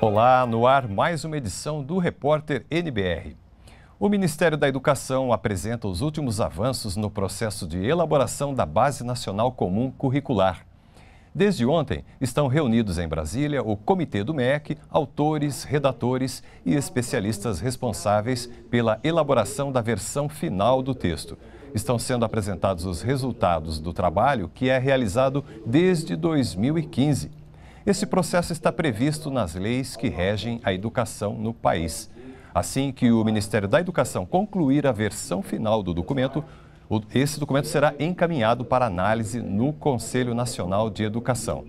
Olá, no ar mais uma edição do Repórter NBR. O Ministério da Educação apresenta os últimos avanços no processo de elaboração da Base Nacional Comum Curricular. Desde ontem, estão reunidos em Brasília o Comitê do MEC, autores, redatores e especialistas responsáveis pela elaboração da versão final do texto. Estão sendo apresentados os resultados do trabalho que é realizado desde 2015. Esse processo está previsto nas leis que regem a educação no país. Assim que o Ministério da Educação concluir a versão final do documento, esse documento será encaminhado para análise no Conselho Nacional de Educação.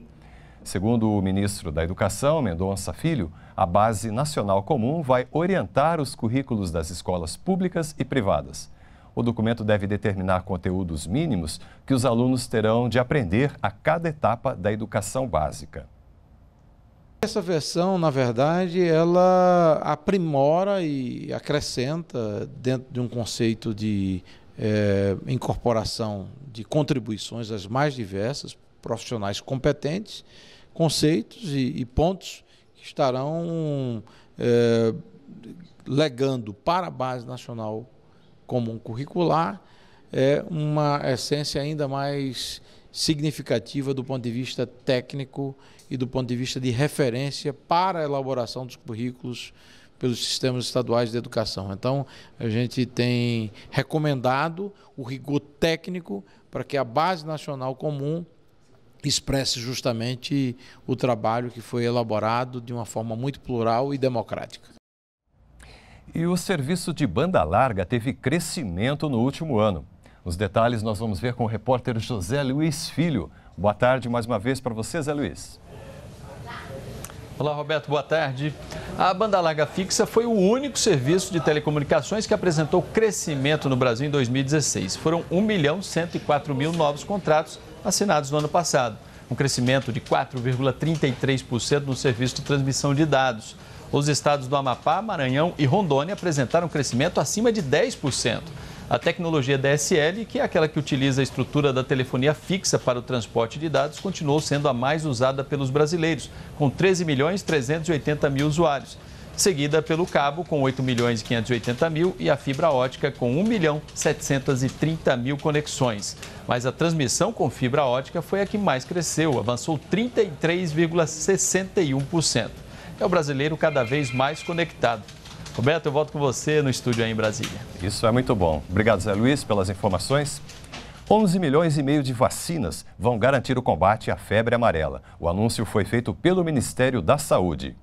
Segundo o ministro da Educação, Mendonça Filho, a Base Nacional Comum vai orientar os currículos das escolas públicas e privadas. O documento deve determinar conteúdos mínimos que os alunos terão de aprender a cada etapa da educação básica. Essa versão, na verdade, ela aprimora e acrescenta dentro de um conceito de é, incorporação de contribuições as mais diversas, profissionais competentes, conceitos e, e pontos que estarão é, legando para a base nacional comum curricular é uma essência ainda mais significativa do ponto de vista técnico e do ponto de vista de referência para a elaboração dos currículos pelos sistemas estaduais de educação. Então, a gente tem recomendado o rigor técnico para que a base nacional comum expresse justamente o trabalho que foi elaborado de uma forma muito plural e democrática. E o serviço de banda larga teve crescimento no último ano. Os detalhes nós vamos ver com o repórter José Luiz Filho. Boa tarde mais uma vez para você, Zé Luiz. Olá, Roberto, boa tarde. A banda larga fixa foi o único serviço de telecomunicações que apresentou crescimento no Brasil em 2016. Foram 1 milhão 104 mil novos contratos assinados no ano passado, um crescimento de 4,33% no serviço de transmissão de dados. Os estados do Amapá, Maranhão e Rondônia apresentaram um crescimento acima de 10%. A tecnologia DSL, que é aquela que utiliza a estrutura da telefonia fixa para o transporte de dados, continuou sendo a mais usada pelos brasileiros, com 13 milhões 380 mil usuários seguida pelo cabo com 8 milhões e 580 mil e a fibra ótica com 1 milhão 730 mil conexões. Mas a transmissão com fibra ótica foi a que mais cresceu, avançou 33,61%. É o brasileiro cada vez mais conectado. Roberto, eu volto com você no estúdio aí em Brasília. Isso é muito bom. Obrigado, Zé Luiz, pelas informações. 11 milhões e meio de vacinas vão garantir o combate à febre amarela. O anúncio foi feito pelo Ministério da Saúde.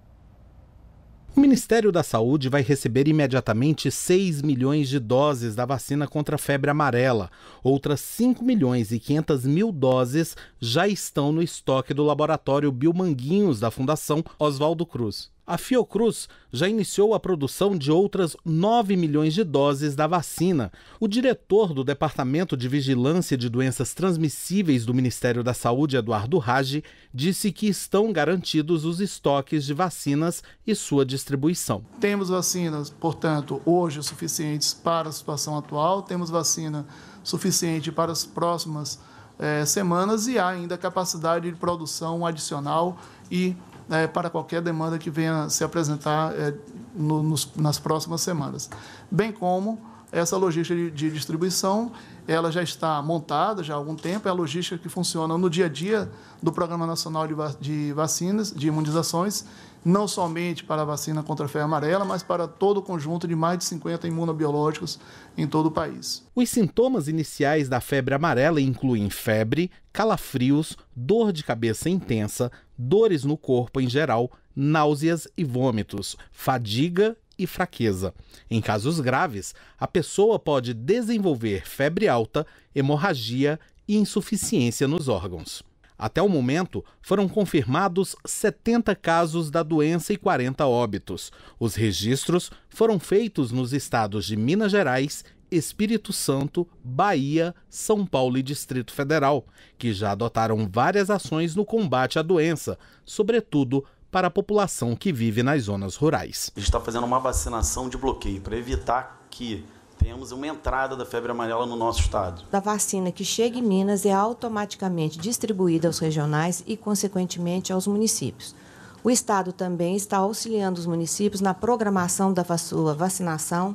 O Ministério da Saúde vai receber imediatamente 6 milhões de doses da vacina contra a febre amarela. Outras 5 milhões e 500 mil doses já estão no estoque do laboratório Biomanguinhos da Fundação Oswaldo Cruz. A Fiocruz já iniciou a produção de outras 9 milhões de doses da vacina. O diretor do Departamento de Vigilância de Doenças Transmissíveis do Ministério da Saúde, Eduardo Rage, disse que estão garantidos os estoques de vacinas e sua distribuição. Temos vacinas, portanto, hoje suficientes para a situação atual, temos vacina suficiente para as próximas eh, semanas e há ainda capacidade de produção adicional e é, para qualquer demanda que venha se apresentar é, no, nos, nas próximas semanas, bem como essa logística de, de distribuição ela já está montada já há algum tempo, é a logística que funciona no dia a dia do Programa Nacional de Vacinas, de imunizações, não somente para a vacina contra a febre amarela, mas para todo o conjunto de mais de 50 imunobiológicos em todo o país. Os sintomas iniciais da febre amarela incluem febre, calafrios, dor de cabeça intensa, dores no corpo em geral, náuseas e vômitos, fadiga e fraqueza. Em casos graves, a pessoa pode desenvolver febre alta, hemorragia e insuficiência nos órgãos. Até o momento, foram confirmados 70 casos da doença e 40 óbitos. Os registros foram feitos nos estados de Minas Gerais, Espírito Santo, Bahia, São Paulo e Distrito Federal, que já adotaram várias ações no combate à doença, sobretudo para a população que vive nas zonas rurais. A gente está fazendo uma vacinação de bloqueio para evitar que tenhamos uma entrada da febre amarela no nosso estado. A vacina que chega em Minas é automaticamente distribuída aos regionais e, consequentemente, aos municípios. O Estado também está auxiliando os municípios na programação da sua vacinação,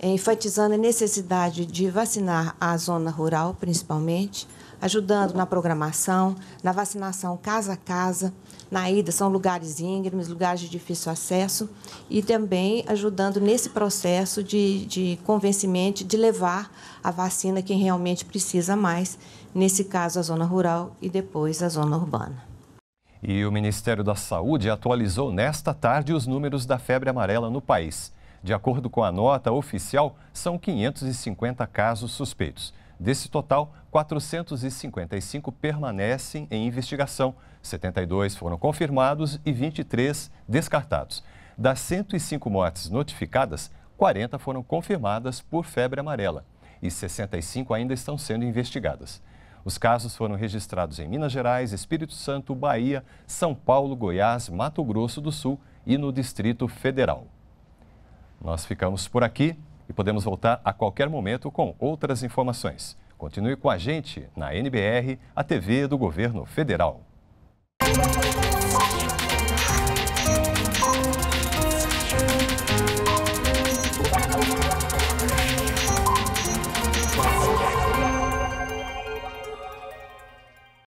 eh, enfatizando a necessidade de vacinar a zona rural, principalmente, ajudando na programação, na vacinação casa a casa. Na ida são lugares íngremes, lugares de difícil acesso, e também ajudando nesse processo de, de convencimento, de levar a vacina quem realmente precisa mais, nesse caso a zona rural e depois a zona urbana. E o Ministério da Saúde atualizou nesta tarde os números da febre amarela no país. De acordo com a nota oficial, são 550 casos suspeitos. Desse total, 455 permanecem em investigação, 72 foram confirmados e 23 descartados. Das 105 mortes notificadas, 40 foram confirmadas por febre amarela e 65 ainda estão sendo investigadas. Os casos foram registrados em Minas Gerais, Espírito Santo, Bahia, São Paulo, Goiás, Mato Grosso do Sul e no Distrito Federal. Nós ficamos por aqui podemos voltar a qualquer momento com outras informações. Continue com a gente na NBR, a TV do Governo Federal.